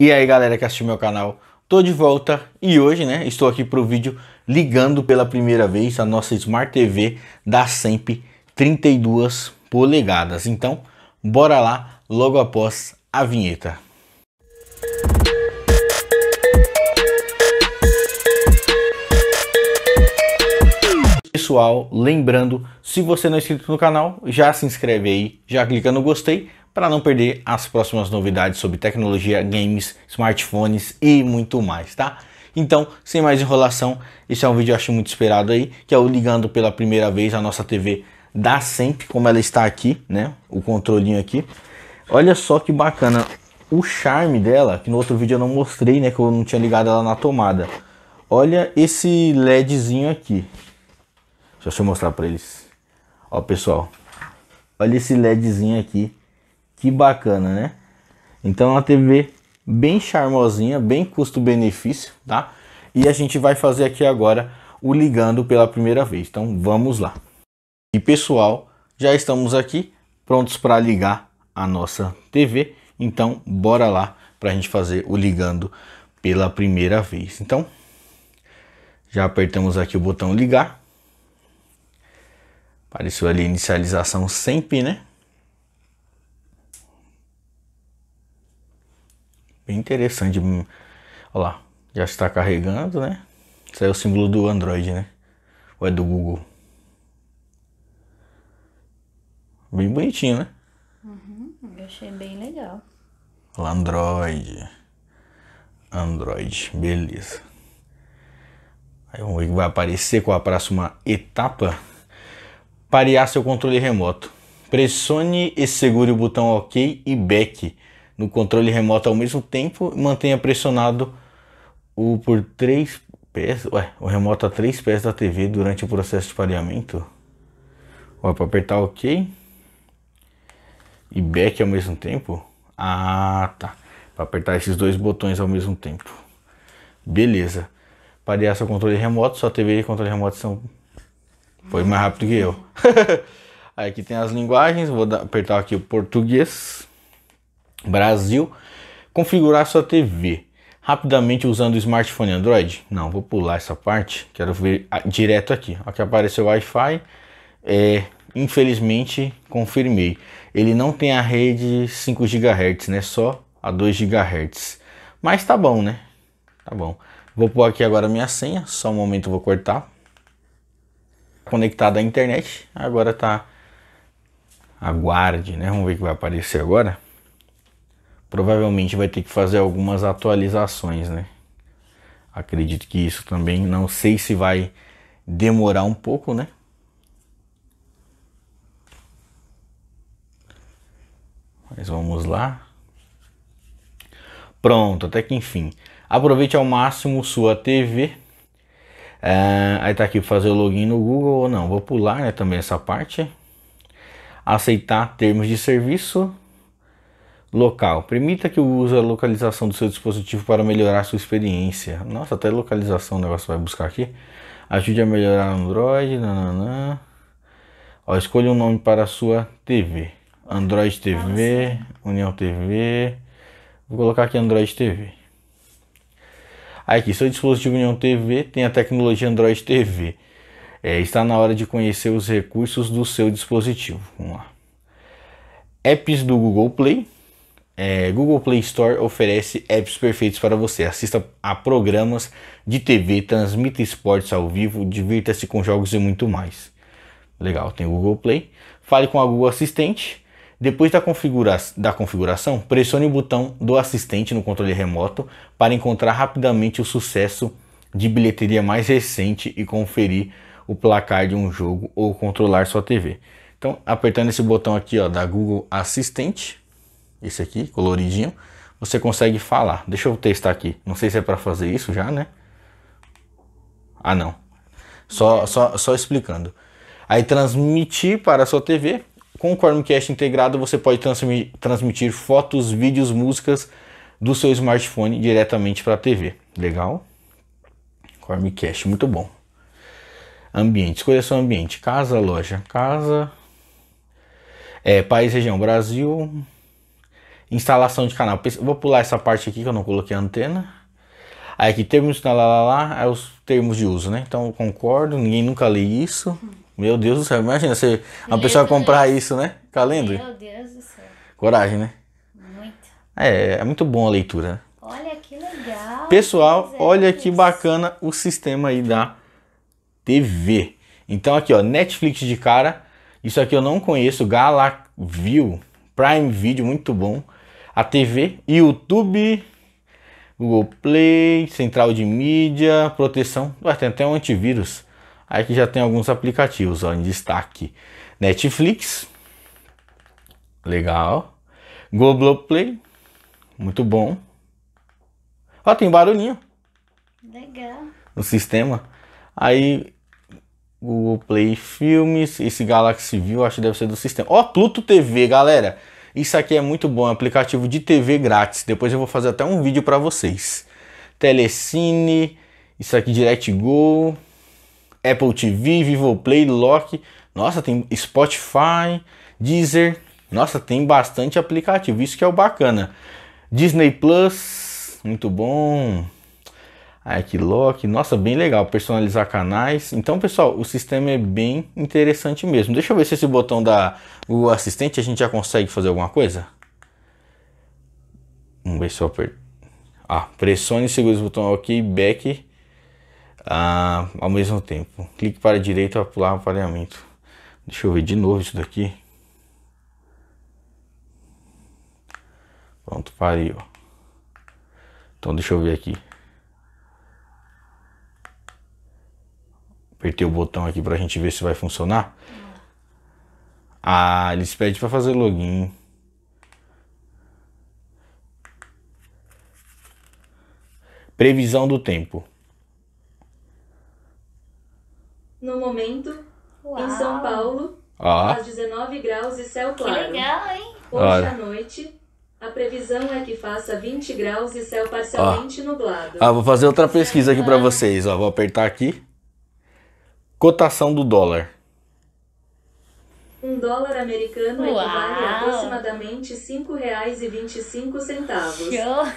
E aí galera que assistiu meu canal, tô de volta e hoje né, estou aqui para o vídeo ligando pela primeira vez a nossa Smart TV da Semp 32 polegadas. Então bora lá logo após a vinheta. Pessoal, lembrando, se você não é inscrito no canal, já se inscreve aí, já clica no gostei para não perder as próximas novidades sobre tecnologia, games, smartphones e muito mais, tá? Então, sem mais enrolação, esse é um vídeo eu acho muito esperado aí, que é o ligando pela primeira vez a nossa TV da sempre como ela está aqui, né? O controlinho aqui. Olha só que bacana o charme dela, que no outro vídeo eu não mostrei, né? Que eu não tinha ligado ela na tomada. Olha esse LEDzinho aqui. Deixa eu mostrar para eles. Ó, pessoal. Olha esse LEDzinho aqui que bacana, né? Então uma TV bem charmosinha, bem custo-benefício, tá? E a gente vai fazer aqui agora o ligando pela primeira vez. Então vamos lá. E pessoal, já estamos aqui prontos para ligar a nossa TV. Então bora lá para a gente fazer o ligando pela primeira vez. Então já apertamos aqui o botão ligar. Apareceu ali inicialização sempre, né? Bem interessante. Hum, olha lá, já está carregando, né? Isso é o símbolo do Android, né? Ou é do Google? Bem bonitinho, né? Uhum, eu achei bem legal. lá, Android. Android, beleza. Aí vamos ver o que vai aparecer com a próxima etapa. Parear seu controle remoto. Pressione e segure o botão OK e Back no controle remoto ao mesmo tempo e mantenha pressionado o por três pés, ué, o remoto a três pés da TV durante o processo de pareamento. para apertar OK e back ao mesmo tempo. Ah, tá. Para apertar esses dois botões ao mesmo tempo. Beleza. Parear seu controle remoto, sua TV e controle remoto são foi mais rápido que eu. Aqui tem as linguagens, vou apertar aqui o português. Brasil, configurar sua TV rapidamente usando o smartphone Android? Não, vou pular essa parte, quero ver ah, direto aqui. Aqui apareceu Wi-Fi, é, infelizmente confirmei. Ele não tem a rede 5 GHz, né? Só a 2 GHz. Mas tá bom, né? Tá bom. Vou pôr aqui agora minha senha, só um momento vou cortar. Conectado à internet, agora tá aguarde, né? Vamos ver o que vai aparecer agora provavelmente vai ter que fazer algumas atualizações, né? Acredito que isso também, não sei se vai demorar um pouco, né? Mas vamos lá. Pronto, até que enfim. Aproveite ao máximo sua TV. É, aí tá aqui fazer o login no Google ou não. Vou pular né, também essa parte. Aceitar termos de serviço. Local. Permita que use a localização do seu dispositivo para melhorar sua experiência. Nossa, até localização o negócio vai buscar aqui. Ajude a melhorar Android. Nananã. Ó, escolha um nome para a sua TV. Android TV, União TV. Vou colocar aqui Android TV. Aí aqui, seu dispositivo União TV tem a tecnologia Android TV. É, está na hora de conhecer os recursos do seu dispositivo. Vamos lá. Apps do Google Play é, Google Play Store oferece apps perfeitos para você. Assista a programas de TV, transmita esportes ao vivo, divirta-se com jogos e muito mais. Legal, tem o Google Play. Fale com a Google Assistente. Depois da, configura da configuração, pressione o botão do assistente no controle remoto para encontrar rapidamente o sucesso de bilheteria mais recente e conferir o placar de um jogo ou controlar sua TV. Então, apertando esse botão aqui ó, da Google Assistente, esse aqui, coloridinho, você consegue falar. Deixa eu testar aqui. Não sei se é para fazer isso já, né? Ah, não. Só, só, só explicando. Aí transmitir para a sua TV. Com o Chromecast integrado, você pode transmitir, fotos, vídeos, músicas do seu smartphone diretamente para a TV. Legal? Chromecast, muito bom. Ambiente, escolha seu ambiente. Casa, loja, casa. É, país, região, Brasil. Instalação de canal. Vou pular essa parte aqui que eu não coloquei a antena. Aí aqui, termos, lá, lá, lá, é os termos de uso, né? Então, concordo, ninguém nunca lê isso. Meu Deus do céu, imagina se uma Meu pessoa Deus comprar isso, né? Calendário. Tá Meu Deus do céu. Coragem, né? Muito. É, é muito bom a leitura. Olha que legal. Pessoal, que é, olha que bacana o sistema aí da TV. Então aqui, ó, Netflix de cara. Isso aqui eu não conheço, View Prime Video, muito bom a TV, YouTube, Google Play, central de mídia, proteção. vai ter até um antivírus. Aí que já tem alguns aplicativos ó, em destaque: Netflix, legal. Google Play, muito bom. Ó, tem barulhinho. Legal. No sistema. Aí, Google Play Filmes, esse Galaxy View, acho que deve ser do sistema. Ó, Pluto TV, galera. Isso aqui é muito bom, é um aplicativo de TV grátis. Depois eu vou fazer até um vídeo para vocês. Telecine, isso aqui DirectGo, Apple TV, Vivo Play, Lock. Nossa, tem Spotify, Deezer. Nossa, tem bastante aplicativo. Isso que é o bacana. Disney Plus, muito bom. Ike Lock, nossa, bem legal, personalizar canais. Então, pessoal, o sistema é bem interessante mesmo. Deixa eu ver se esse botão da o Assistente a gente já consegue fazer alguma coisa. Vamos ver se eu aperto. Ah, pressione e segure o botão OK back ah, ao mesmo tempo. Clique para a direita para pular o aparelhamento. Deixa eu ver de novo isso daqui. Pronto, pariu. Então deixa eu ver aqui. apertei o botão aqui pra gente ver se vai funcionar. Ah, eles pedem pra fazer login. Previsão do tempo. No momento, Uau. em São Paulo, ah. às 19 graus e céu claro. Que legal, hein? Hoje à noite, a previsão é que faça 20 graus e céu parcialmente nublado. Ah, vou fazer outra pesquisa aqui para vocês. Ó, vou apertar aqui. Cotação do dólar. Um dólar americano Uau. equivale a aproximadamente R$ 5,25.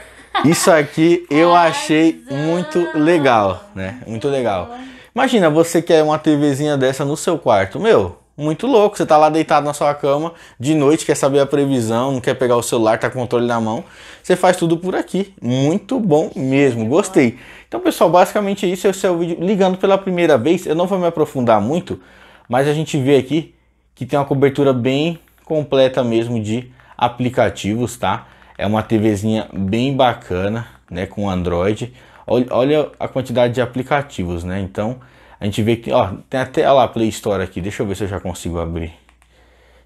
Isso aqui eu achei muito legal, né? Muito legal. Imagina, você quer uma TVzinha dessa no seu quarto. Meu, muito louco. Você tá lá deitado na sua cama, de noite, quer saber a previsão, não quer pegar o celular, tá com o controle na mão. Você faz tudo por aqui. Muito bom mesmo, gostei. Então, pessoal, basicamente é isso. Esse é o vídeo ligando pela primeira vez. Eu não vou me aprofundar muito, mas a gente vê aqui que tem uma cobertura bem completa mesmo de aplicativos, tá? É uma TVzinha bem bacana, né, com Android. Olha, olha a quantidade de aplicativos, né? Então, a gente vê que, ó, tem até ó lá a Play Store aqui. Deixa eu ver se eu já consigo abrir.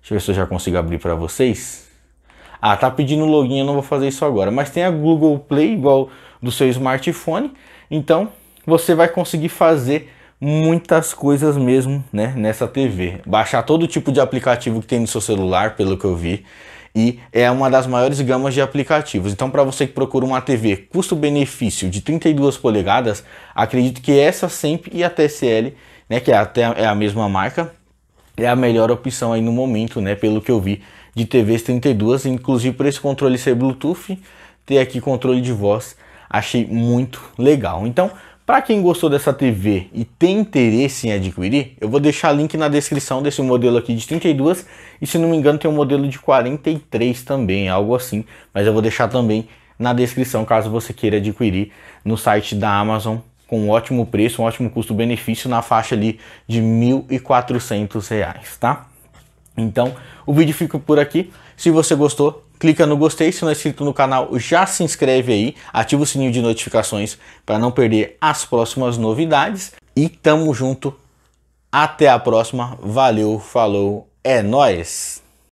Deixa eu ver se eu já consigo abrir para vocês. Ah, tá pedindo login, eu não vou fazer isso agora. Mas tem a Google Play igual do seu smartphone. Então, você vai conseguir fazer muitas coisas mesmo, né, nessa TV. Baixar todo tipo de aplicativo que tem no seu celular, pelo que eu vi e é uma das maiores gamas de aplicativos. Então, para você que procura uma TV custo-benefício de 32 polegadas, acredito que essa sempre e a TCL, né, que é até é a mesma marca, é a melhor opção aí no momento, né, pelo que eu vi de TVs 32, inclusive por esse controle ser Bluetooth, ter aqui controle de voz, achei muito legal. Então, para quem gostou dessa TV e tem interesse em adquirir, eu vou deixar link na descrição desse modelo aqui de 32 e se não me engano tem um modelo de 43 também, algo assim, mas eu vou deixar também na descrição caso você queira adquirir no site da Amazon com um ótimo preço, um ótimo custo-benefício na faixa ali de R$ 1.400, tá? Então, o vídeo fica por aqui. Se você gostou, clica no gostei, se não é inscrito no canal, já se inscreve aí, ativa o sininho de notificações para não perder as próximas novidades e tamo junto. Até a próxima. Valeu, falou, é nós.